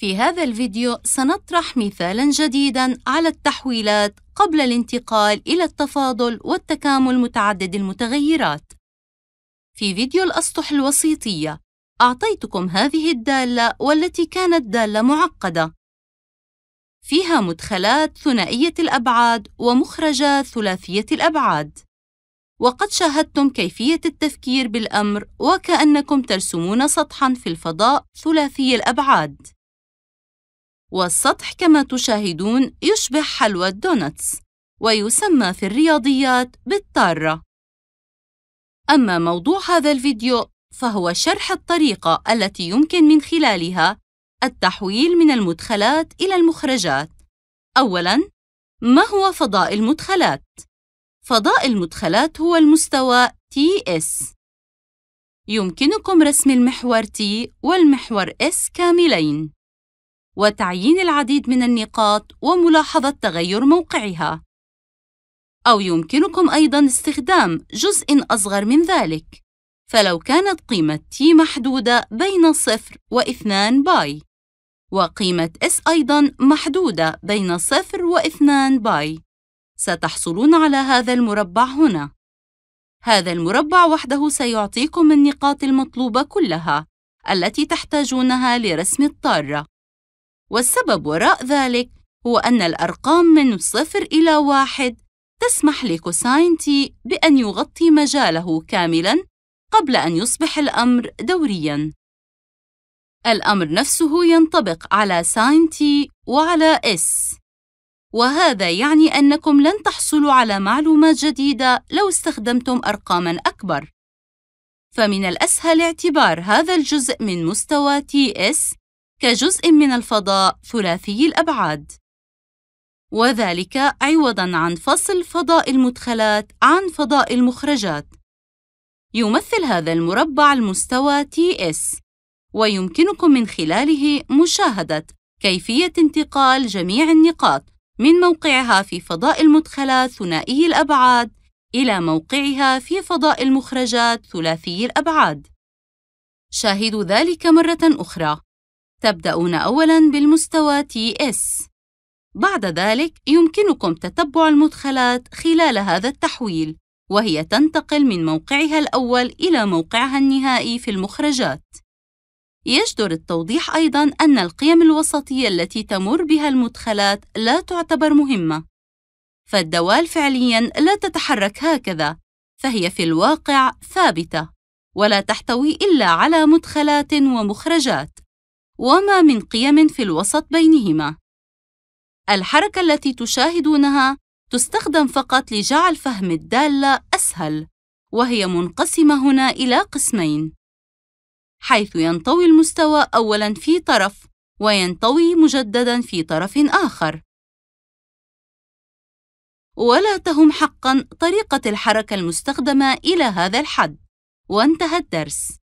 في هذا الفيديو سنطرح مثالا جديدا على التحويلات قبل الانتقال إلى التفاضل والتكامل متعدد المتغيرات. في فيديو الأسطح الوسيطية أعطيتكم هذه الدالة والتي كانت دالة معقدة. فيها مدخلات ثنائية الأبعاد ومخرجات ثلاثية الأبعاد. وقد شاهدتم كيفية التفكير بالأمر وكأنكم ترسمون سطحًا في الفضاء ثلاثي الأبعاد. والسطح كما تشاهدون يشبه حلوى الدونتس ويسمى في الرياضيات بالطارة أما موضوع هذا الفيديو فهو شرح الطريقة التي يمكن من خلالها التحويل من المدخلات إلى المخرجات أولاً ما هو فضاء المدخلات؟ فضاء المدخلات هو المستوى TS يمكنكم رسم المحور T والمحور S كاملين وتعيين العديد من النقاط وملاحظة تغير موقعها أو يمكنكم أيضاً استخدام جزء أصغر من ذلك فلو كانت قيمة t محدودة بين 0 و 2 باي وقيمة s أيضاً محدودة بين 0 و 2 باي ستحصلون على هذا المربع هنا هذا المربع وحده سيعطيكم النقاط المطلوبة كلها التي تحتاجونها لرسم الطارة والسبب وراء ذلك هو أن الأرقام من صفر إلى واحد تسمح لكوساين تي بأن يغطي مجاله كاملاً قبل أن يصبح الأمر دورياً. الأمر نفسه ينطبق على ساين تي وعلى اس وهذا يعني أنكم لن تحصلوا على معلومات جديدة لو استخدمتم أرقاماً أكبر فمن الأسهل اعتبار هذا الجزء من مستوى تي اس كجزء من الفضاء ثلاثي الأبعاد وذلك عوضاً عن فصل فضاء المدخلات عن فضاء المخرجات يمثل هذا المربع المستوى TS ويمكنكم من خلاله مشاهدة كيفية انتقال جميع النقاط من موقعها في فضاء المدخلات ثنائي الأبعاد إلى موقعها في فضاء المخرجات ثلاثي الأبعاد شاهدوا ذلك مرة أخرى تبدأون أولاً بالمستوى TS بعد ذلك يمكنكم تتبع المدخلات خلال هذا التحويل وهي تنتقل من موقعها الأول إلى موقعها النهائي في المخرجات يجدر التوضيح أيضاً أن القيم الوسطية التي تمر بها المدخلات لا تعتبر مهمة فالدوال فعلياً لا تتحرك هكذا فهي في الواقع ثابتة ولا تحتوي إلا على مدخلات ومخرجات وما من قيم في الوسط بينهما الحركة التي تشاهدونها تستخدم فقط لجعل فهم الدالة أسهل وهي منقسمة هنا إلى قسمين حيث ينطوي المستوى أولاً في طرف وينطوي مجدداً في طرف آخر ولا تهم حقاً طريقة الحركة المستخدمة إلى هذا الحد وانتهى الدرس